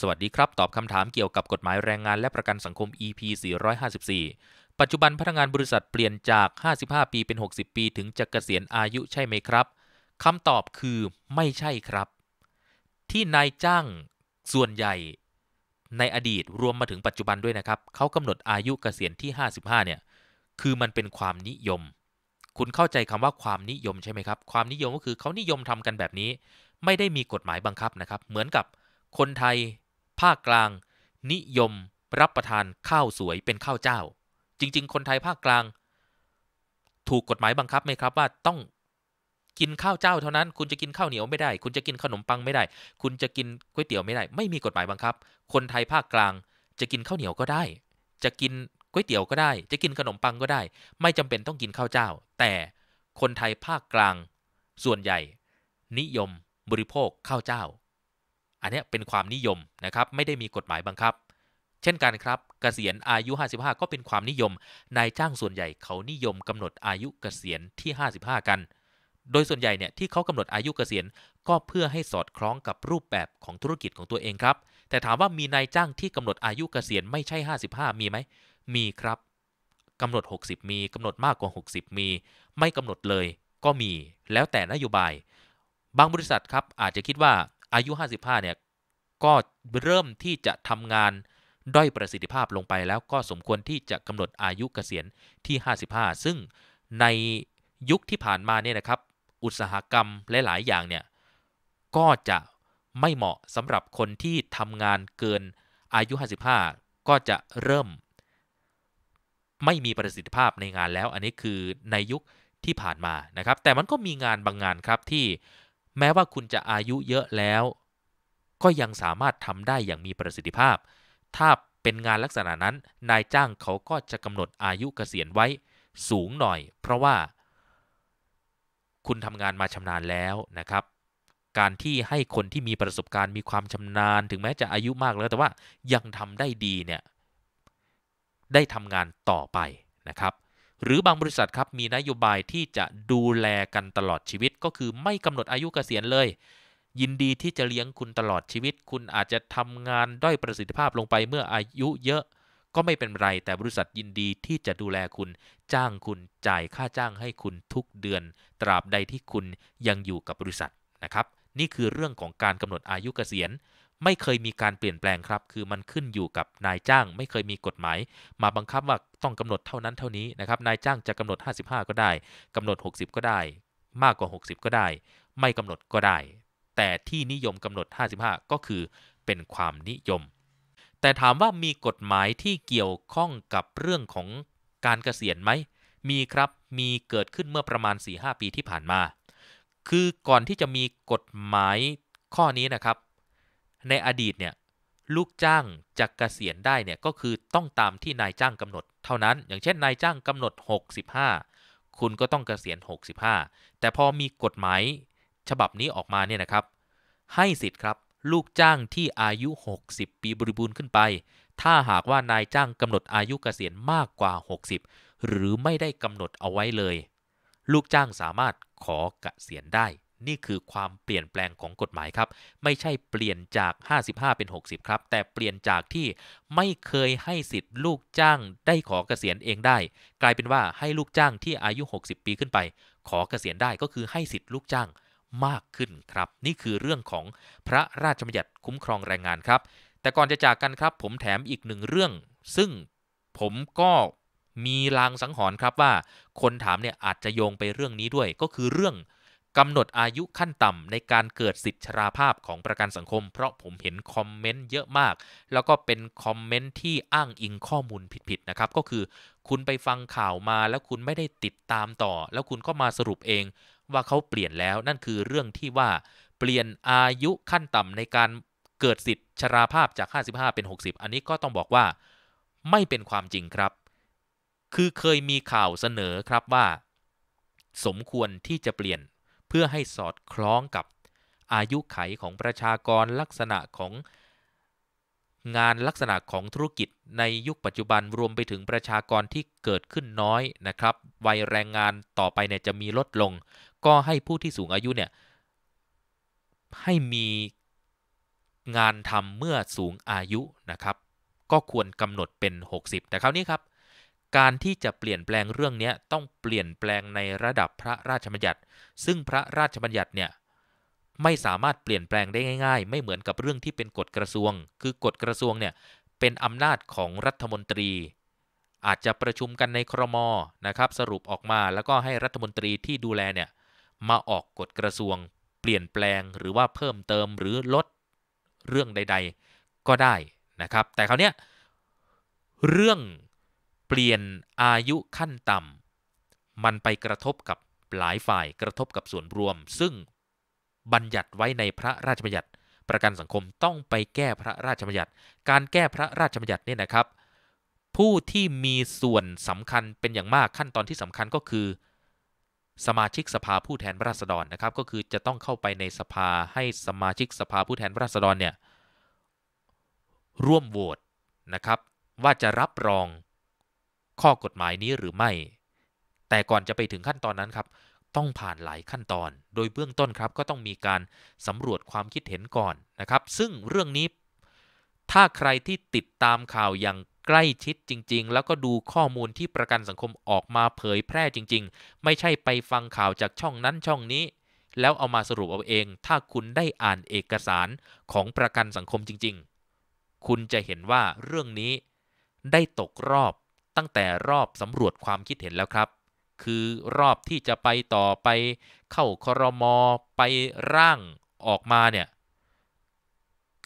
สวัสดีครับ ตอบคำถามเกี่ยวกับกฎหมายแรงงานและประกันสังคม EP 454 ปัจจุบันพนักงานบริษัทเปลี่ยนจาก 55 ปีเป็น 60 ปีถึงจะเกษียณอายุใช่ไหมครับ คำตอบคือไม่ใช่ครับ ที่นายจ้างส่วนใหญ่ในอดีตรวมมาถึงปัจจุบันด้วยนะครับเขากำหนดอายุเกษียณที่ 55 เนี่ยคือมันเป็นความนิยม คุณเข้าใจคำว่าความนิยมใช่ไหมครับความนิยมก็คือเขานิยมทำกันแบบนี้ ไม่ได้มีกฎหมายบังคับนะครับเหมือนกับคนไทยภาคกลาง นิยมรับประทานข้าวสวยเป็นข้าวเจ้า จริงๆ คนไทยภาคกลาง ถูกกฎหมายบังคับไหมครับว่าต้องกินข้าวเจ้าเท่านั้น คุณจะกินข้าวเหนียวไม่ได้ คุณจะกินขนมปังไม่ได้ คุณจะกินก๋วยเตี๋ยวไม่ได้ ไม่มีกฎหมายบังคับ คนไทยภาคกลาง จะกินข้าวเหนียวก็ได้ จะกินก๋วยเตี๋ยวก็ได้ จะกินขนมปังก็ได้ ไม่จำเป็นต้องกินข้าวเจ้า แต่คนไทยภาคกลาง ส่วนใหญ่ นิยมบริโภคข้าวเจ้าอันนี้เป็นความนิยมนะครับไม่ได้มีกฎหมายบังคับ เช่นกันครับกเกษียณอายุ 55 ก็เป็นความนิยม นายจ้างส่วนใหญ่เขานิยม กำหนดอายุกเกษียณที่ 55 กัน โดยส่วนใหญ่เนี่ยที่เขากำหนดอายุกเกษียณก็เพื่อให้สอดคล้องกับรูปแบบของธุรกิจของตัวเองครับแต่ถามว่ามีนายจ้างที่กำหนดอายุกเกษียณไม่ใช่ 55 มีไหมมีครับกำหนด 60 มีกำหนดมากกว่า 60 มี ไม่กำหนดเลยก็มี แล้วแต่นโยบาย บางบริษัทครับอาจจะคิดว่าอายุ 55 เนี่ย ก็เริ่มที่จะทำงานด้อยประสิทธิภาพลงไปแล้วก็สมควรที่จะกำหนดอายุเกษียณที่ 55 ซึ่งในยุคที่ผ่านมาเนี่ยนะครับ อุตสาหกรรมหลาย ๆ อย่างเนี่ย ก็จะไม่เหมาะสำหรับคนที่ทำงานเกินอายุ 55 ก็จะเริ่ม ไม่มีประสิทธิภาพในงานแล้ว อันนี้คือในยุคที่ผ่านมานะครับ แต่มันก็มีงานบางงานครับที่แม้ว่าคุณจะอายุเยอะแล้ว ก็ยังสามารถทำได้อย่างมีประสิทธิภาพ ถ้าเป็นงานลักษณะนั้นนายจ้างเขาก็จะกำหนดอายุเกษียณไว้สูงหน่อย เพราะว่า คุณทำงานมาชำนาญแล้วนะครับ การที่ให้คนที่มีประสบการณ์มีความชำนาญถึงแม้จะอายุมากแล้ว แต่ว่ายังทำได้ดีเนี่ยได้ทำงานต่อไปนะครับหรือบางบริษัทครับมีนโยบายที่จะดูแลกันตลอดชีวิต ก็คือไม่กำหนดอายุเกษียณเลย ยินดีที่จะเลี้ยงคุณตลอดชีวิต คุณอาจจะทำงานด้อยประสิทธิภาพลงไปเมื่ออายุเยอะ ก็ไม่เป็นไรแต่บริษัทยินดีที่จะดูแลคุณจ้างคุณจ่ายค่าจ้างให้คุณทุกเดือน ตราบใดที่คุณยังอยู่กับบริษัทนะครับนี่คือเรื่องของการกำหนดอายุเกษียณไม่เคยมีการเปลี่ยนแปลงครับ คือมันขึ้นอยู่กับนายจ้าง ไม่เคยมีกฎหมาย มาบังคับว่าต้องกำหนดเท่านั้นเท่านี้นะครับ นายจ้างจะกำหนด 55 ก็ได้ กำหนด 60 ก็ได้ มากกว่า 60 ก็ได้ ไม่กำหนดก็ได้ แต่ที่นิยมกำหนด 55 ก็คือเป็นความนิยม แต่ถามว่ามีกฎหมายที่เกี่ยวข้องกับเรื่องของการเกษียณไหม มีครับ มีเกิดขึ้นเมื่อประมาณ 4-5 ปีที่ผ่านมา คือก่อนที่จะมีกฎหมายข้อนี้นะครับในอดีตเนี่ยลูกจ้างจะกะเกษียณได้เนี่ยก็คือต้องตามที่นายจ้างกำหนดเท่านั้น อย่างเช่นนายจ้างกำหนด 65 คุณก็ต้องกเกษียณ 65 แต่พอมีกฎหมายฉบับนี้ออกมาเนี่ยนะครับ ให้สิทธิ์ครับ ลูกจ้างที่อายุ 60 ปีบริบูรณ์ขึ้นไป ถ้าหากว่านายจ้างกำหนดอายุกเกษียณมากกว่า 60 หรือไม่ได้กำหนดเอาไว้เลย ลูกจ้างสามารถขอกเกษียณได้นี่คือความเปลี่ยนแปลงของกฎหมายครับ ไม่ใช่เปลี่ยนจาก 55เป็น60 ครับ แต่เปลี่ยนจากที่ไม่เคยให้สิทธิ์ลูกจ้าง ได้ขอเกษียณเองได้ กลายเป็นว่าให้ลูกจ้างที่อายุ 60 ปีขึ้นไป ขอเกษียณได้ก็คือให้สิทธิ์ลูกจ้างมากขึ้นครับ นี่คือเรื่องของพระราชบัญญัติคุ้มครองแรงงานครับ แต่ก่อนจะจากกันครับ ผมแถมอีกหนึ่งเรื่อง ซึ่งผมก็มีลางสังหรณ์ครับว่า คนถามเนี่ยอาจจะโยงไปเรื่องนี้ด้วย ก็คือเรื่องกำหนดอายุขั้นต่ำในการเกิดสิทธิชราภาพของประกันสังคม เพราะผมเห็นคอมเมนต์เยอะมาก แล้วก็เป็นคอมเมนต์ที่อ้างอิงข้อมูลผิดๆนะครับก็คือคุณไปฟังข่าวมาแล้วคุณไม่ได้ติดตามต่อ แล้วคุณก็มาสรุปเองว่าเขาเปลี่ยนแล้วนั่นคือเรื่องที่ว่า เปลี่ยนอายุขั้นต่ำในการเกิดสิทธิชราภาพจาก55เป็น60 อันนี้ก็ต้องบอกว่า ไม่เป็นความจริงครับ คือเคยมีข่าวเสนอครับว่า สมควรที่จะเปลี่ยนเพื่อให้สอดคล้องกับอายุไขของประชากรลักษณะของงานลักษณะของธุรกิจในยุคปัจจุบันรวมไปถึงประชากรที่เกิดขึ้นน้อยนะครับ วัยแรงงานต่อไปเนี่ยจะมีลดลงก็ให้ผู้ที่สูงอายุเนี่ยให้มีงานทำเมื่อสูงอายุนะครับ ก็ควรกำหนดเป็น 60แต่คราวนี้ครับการที่จะเปลี่ยนแปลงเรื่องนี้ต้องเปลี่ยนแปลงในระดับพระราชบัญญัติ ซึ่งพระราชบัญญัติเนี่ยไม่สามารถเปลี่ยนแปลงได้ง่ายๆ ไม่เหมือนกับเรื่องที่เป็นกฎกระทรวงคือกฎกระทรวงเนี่ย เป็นอำนาจของรัฐมนตรี อาจจะประชุมกันในครมนะครับ สรุปออกมา แล้วก็ให้รัฐมนตรีที่ดูแลเนี่ยมาออกกฎกระทรวง เปลี่ยนแปลงหรือว่าเพิ่มเติมหรือลดเรื่องใด ๆ ก็ได้นะครับ แต่คราวเนี้ยเรื่องเปลี่ยนอายุขั้นต่ำมันไปกระทบกับหลายฝ่าย กระทบกับส่วนรวม ซึ่งบัญญัติไว้ในพระราชบัญญัติ ประกันสังคมต้องไปแก้พระราชบัญญัติ การแก้พระราชบัญญัติเนี่ยนะครับ ผู้ที่มีส่วนสำคัญเป็นอย่างมากขั้นตอนที่สำคัญก็คือ สมาชิกสภาผู้แทนราษฎรนะครับ ก็คือจะต้องเข้าไปในสภาให้สมาชิกสภาผู้แทนราษฎรเนี่ยร่วมโหวตนะครับ ว่าจะรับรองข้อกฎหมายนี้หรือไม่ แต่ก่อนจะไปถึงขั้นตอนนั้นครับ ต้องผ่านหลายขั้นตอน โดยเบื้องต้นครับก็ต้องมีการสำรวจความคิดเห็นก่อนนะครับ ซึ่งเรื่องนี้ ถ้าใครที่ติดตามข่าวอย่างใกล้ชิดจริงๆ แล้วก็ดูข้อมูลที่ประกันสังคมออกมาเผยแพร่จริงๆ ไม่ใช่ไปฟังข่าวจากช่องนั้นช่องนี้ แล้วเอามาสรุปเอาเอง ถ้าคุณได้อ่านเอกสารของประกันสังคมจริง ๆ คุณจะเห็นว่าเรื่องนี้ได้ตกรอบตั้งแต่รอบสำรวจความคิดเห็นแล้วครับ คือรอบที่จะไป ต่อ ไปเข้าครมไปร่างออกมาเนี่ย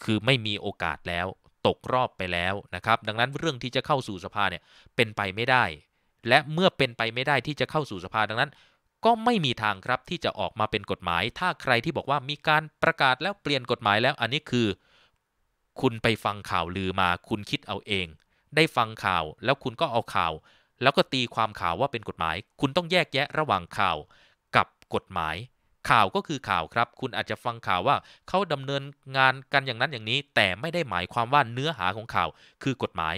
คือไม่มีโอกาสแล้วตกรอบไปแล้วนะครับดังนั้นเรื่องที่จะเข้าสู่สภาเนี่ยเป็นไปไม่ได้ และเมื่อเป็นไปไม่ได้ที่จะเข้าสู่สภาดังนั้น ก็ไม่มีทางครับที่จะออกมาเป็นกฎหมาย ถ้าใครที่บอกว่ามีการประกาศแล้วเปลี่ยนกฎหมายแล้ว อันนี้คือ คุณไปฟังข่าวลือมาคุณคิดเอาเองได้ฟังข่าวแล้วคุณก็เอาข่าวแล้วก็ตีความข่าวว่าเป็นกฎหมาย คุณต้องแยกแยะระหว่างข่าว กับกฎหมายข่าวก็คือข่าวครับคุณอาจจะฟังข่าวว่าเขาดำเนินงานกันอย่างนั้นอย่างนี้ แต่ไม่ได้หมายความว่าเนื้อหาของข่าวคือกฎหมาย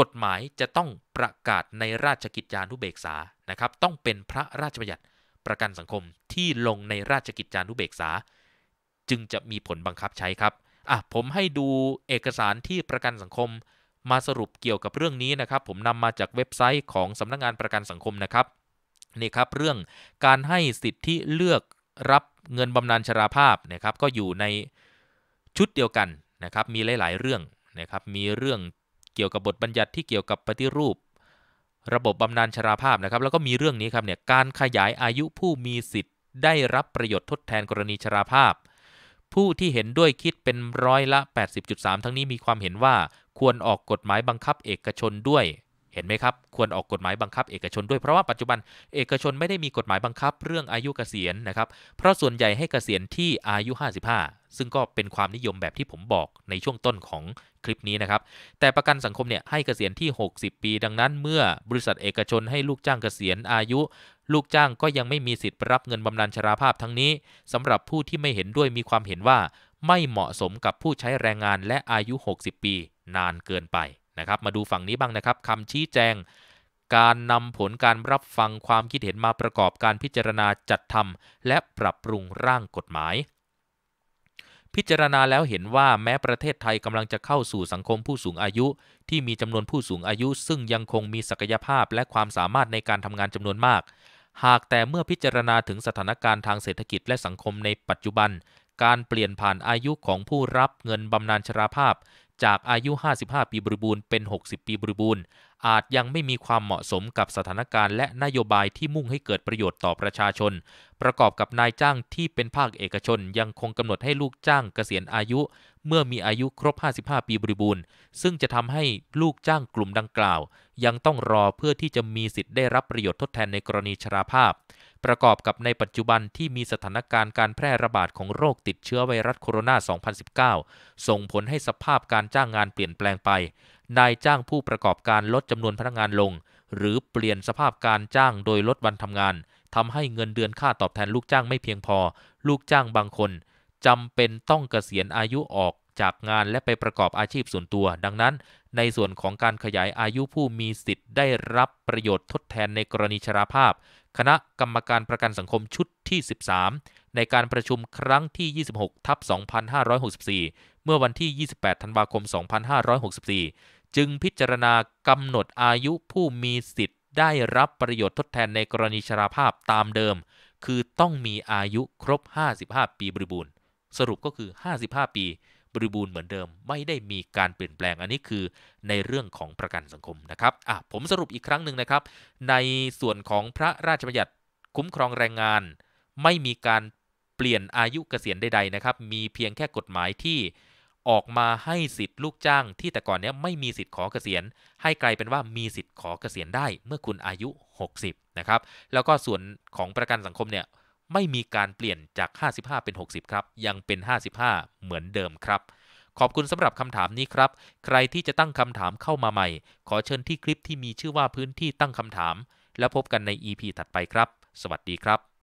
กฎหมายจะต้องประกาศในราชกิจจานุเบกษานะครับต้องเป็นพระราชบัญญัติประกันสังคมที่ลงในราชกิจจานุเบกษา จึงจะมีผลบังคับใช้ครับอ่ะผมให้ดูเอกสารที่ประกันสังคมมาสรุปเกี่ยวกับเรื่องนี้นะครับ ผมนำมาจากเว็บไซต์ของสำนักงงานประกันสังคมนะครับนี่ครับเรื่องการให้สิทธิเลือกรับเงินบำนาญชราภาพนะครับก็อยู่ในชุดเดียวกันนะครับมีหลายๆเรื่องนะครับมีเรื่องเกี่ยวกับบทบัญญัติที่เกี่ยวกับปฏิรูประบบบำนาญชราภาพนะครับแล้วก็มีเรื่องนี้ครับเนี่ยการขยายอายุผู้มีสิทธิ์ได้รับประโยชน์ทดแทนกรณีชราภาพผู้ที่เห็นด้วยคิดเป็นร้อยละ80.3 ทั้งนี้มีความเห็นว่าควรออกกฎหมายบังคับเอกชนด้วย เห็นไหมครับควรออกกฎหมายบังคับเอกชนด้วย เพราะว่าปัจจุบันเอกชนไม่ได้มีกฎหมายบังคับเรื่องอายุเกษียณนะครับเพราะส่วนใหญ่ให้เกษียณที่อายุ 55 ซึ่งก็เป็นความนิยมแบบที่ผมบอกในช่วงต้นของคลิปนี้นะครับแต่ประกันสังคมเนี่ยให้เกษียณที่ 60 ปี ดังนั้น เมื่อบริษัทเอกชนให้ลูกจ้างเกษียณอายุลูกจ้างก็ยังไม่มีสิทธิ์รับเงินบำนาญชราภาพทั้งนี้สำหรับผู้ที่ไม่เห็นด้วยมีความเห็นว่าไม่เหมาะสมกับผู้ใช้แรงงานและอายุ 60 ปี นานเกินไปนะครับมาดูฝั่งนี้บ้างนะครับคำชี้แจง การนำผลการรับฟังความคิดเห็นมาประกอบการพิจารณาจัดทำและปรับปรุงร่างกฎหมาย พิจารณาแล้วเห็นว่าแม้ประเทศไทยกำลังจะเข้าสู่สังคมผู้สูงอายุ ที่มีจำนวนผู้สูงอายุซึ่งยังคงมีศักยภาพและความสามารถในการทำงานจำนวนมากหากแต่เมื่อพิจารณาถึงสถานการณ์ทางเศรษฐกิจและสังคมในปัจจุบัน การเปลี่ยนผ่านอายุของผู้รับเงินบำนาญชราภาพจากอายุ 55 ปีบริบูรณ์ เป็น 60 ปีบริบูรณ์ อาจยังไม่มีความเหมาะสมกับสถานการณ์และนโยบายที่มุ่งให้เกิดประโยชน์ต่อประชาชน ประกอบกับนายจ้างที่เป็นภาคเอกชนยังคงกำหนดให้ลูกจ้างเกษียณอายุ เมื่อมีอายุครบ 55 ปีบริบูรณ์ ซึ่งจะทำให้ลูกจ้างกลุ่มดังกล่าว ยังต้องรอเพื่อที่จะมีสิทธิ์ได้รับประโยชน์ทดแทนในกรณีชราภาพประกอบกับในปัจจุบันที่มีสถานการณ์การแพร่ระบาด ของโรคติดเชื้อไวรัสโคโรนา 2019 ส่งผลให้สภาพการจ้างงานเปลี่ยนแปลงไป นายจ้างผู้ประกอบการลดจำนวนพนักงานลง หรือเปลี่ยนสภาพการจ้างโดยลดวันทำงานทำให้เงินเดือนค่าตอบแทนลูกจ้างไม่เพียงพอ ลูกจ้างบางคนจำเป็นต้องเกษียณอายุออกจากงานและไปประกอบอาชีพส่วนตัว ดังนั้น ในส่วนของการขยายอายุผู้มีสิทธิ์ได้รับประโยชน์ทดแทนในกรณีชราภาพคณะกรรมการประกันสังคมชุดที่ 13 ในการประชุมครั้งที่ 26 ทับ 2564 เมื่อวันที่ 28 ธันวาคม 2564 จึงพิจารณากำหนดอายุผู้มีสิทธิ์ได้รับประโยชน์ทดแทนในกรณีชราภาพตามเดิม คือต้องมีอายุครบ 55 ปีบริบูรณ์ สรุปก็คือ 55 ปีบริบูรณ์เหมือนเดิมไม่ได้มีการเปลี่ยนแปลงอันนี้คือในเรื่องของประกันสังคมนะครับอ่ะผมสรุปอีกครั้งหนึ่งนะครับ ในส่วนของพระราชบัญญัติคุ้มครองแรงงานไม่มีการเปลี่ยนอายุเกษียณใดๆนะครับมีเพียงแค่กฎหมายที่ออกมาให้สิทธิ์ลูกจ้างที่แต่ก่อนเนี้ยไม่มีสิทธิ์ขอเกษียณ ให้กลายเป็นว่ามีสิทธิ์ขอเกษียณได้ เมื่อคุณอายุ60นะครับแล้วก็ส่วนของประกันสังคมเนี่ยไม่มีการเปลี่ยนจาก 55 เป็น 60 ครับ ยังเป็น 55 เหมือนเดิมครับ ขอบคุณสำหรับคำถามนี้ครับ ใครที่จะตั้งคำถามเข้ามาใหม่ ขอเชิญที่คลิปที่มีชื่อว่าพื้นที่ตั้งคำถาม แล้วพบกันใน EP ถัดไปครับ สวัสดีครับ